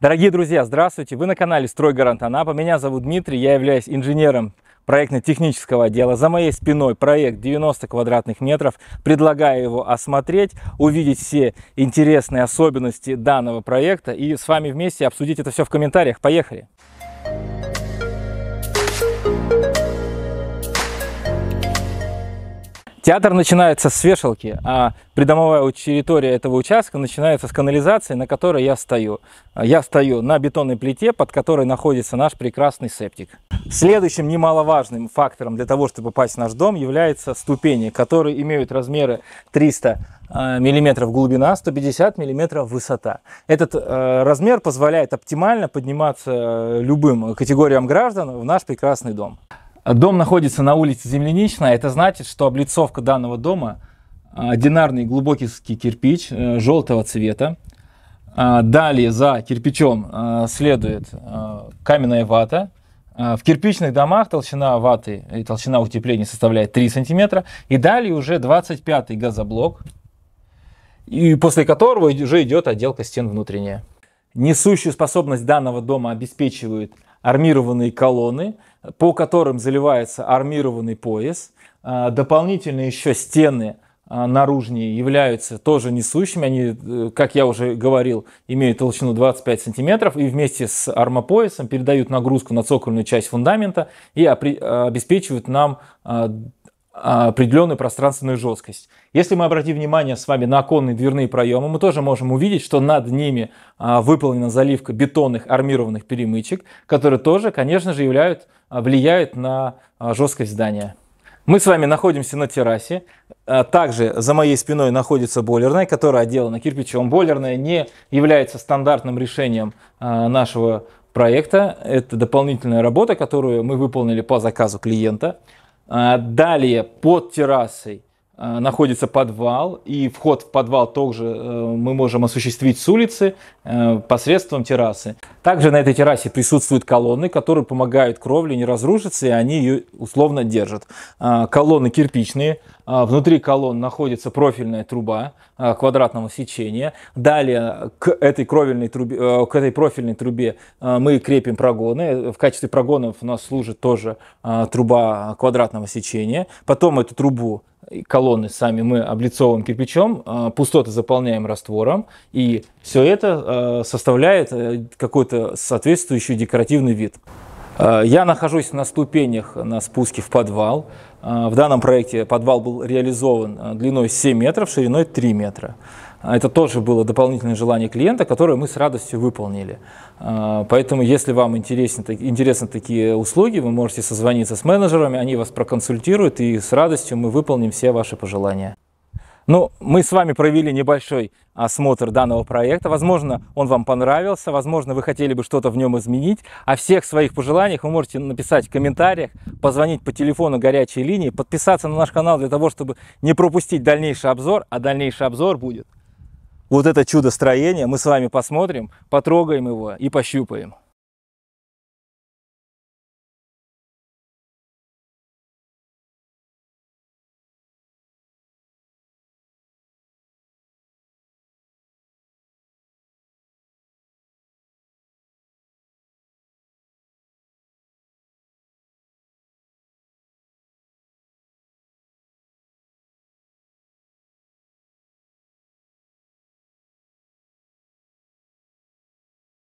Дорогие друзья, здравствуйте! Вы на канале «Стройгарант Анапа». Меня зовут Дмитрий, я являюсь инженером проектно-технического отдела. За моей спиной проект 90 квадратных метров. Предлагаю его осмотреть, увидеть все интересные особенности данного проекта и с вами вместе обсудить это все в комментариях. Поехали! Театр начинается с вешалки, а придомовая территория этого участка начинается с канализации, на которой я стою. А я стою на бетонной плите, под которой находится наш прекрасный септик. Следующим немаловажным фактором для того, чтобы попасть в наш дом, являются ступени, которые имеют размеры 300 а, миллиметров глубина, 150 миллиметров высота. Этот э, размер позволяет оптимально подниматься э, любым категориям граждан в наш прекрасный дом. Дом находится на улице Земляничная. Это значит, что облицовка данного дома а, одинарный глубокий кирпич э, желтого цвета. А, далее за кирпичом а, следует каменная вата. В кирпичных домах толщина ваты и толщина утепления составляет 3 сантиметра. И далее уже 25-й газоблок, и после которого уже идет отделка стен внутренняя. Несущую способность данного дома обеспечивают армированные колонны, по которым заливается армированный пояс. А, дополнительно еще стены а, наружные являются тоже несущими. Они, э, как я уже говорил, имеют толщину 25 сантиметров и вместе с армопоясом передают нагрузку на цокольную часть фундамента и а, обеспечивают нам определенную пространственную жесткость. Если мы обратим внимание с вами на оконные дверные проемы, мы тоже можем увидеть, что над ними а, выполнена заливка бетонных армированных перемычек, которые тоже, конечно же, являют, а, влияют на а, жесткость здания. Мы с вами находимся на террасе. Также за моей спиной находится бойлерная, которая отделана кирпичом. Бойлерная не является стандартным решением нашего проекта. Это дополнительная работа, которую мы выполнили по заказу клиента. А, далее под террасой Э, находится подвал, и вход в подвал также э, мы можем осуществить с улицы э, посредством террасы. Также на этой террасе присутствуют колонны, которые помогают кровле не разрушиться, и они ее условно держат. Колонны кирпичные, внутри колонн находится профильная труба квадратного сечения. Далее к этой, кровельной трубе, к этой профильной трубе мы крепим прогоны. В качестве прогонов у нас служит тоже труба квадратного сечения. Потом эту трубу колонны сами мы облицовываем кирпичом, а, пустоты заполняем раствором, и все это а, составляет э, какой-то соответствующий декоративный вид. А, я нахожусь на ступенях на спуске в подвал. В данном проекте подвал был реализован длиной 7 метров, шириной 3 метра. А это тоже было дополнительное желание клиента, которое мы с радостью выполнили. А, поэтому, если вам интересны, интересны такие услуги, вы можете созвониться с менеджерами, они вас проконсультируют, и с радостью мы выполним все ваши пожелания. Ну, мы с вами провели небольшой осмотр данного проекта. Возможно, он вам понравился, возможно, вы хотели бы что-то в нем изменить. О всех своих пожеланиях вы можете написать в комментариях, позвонить по телефону горячей линии, подписаться на наш канал для того, чтобы не пропустить дальнейший обзор, а дальнейший обзор будет вот это чудо строения мы с вами посмотрим, потрогаем его и пощупаем.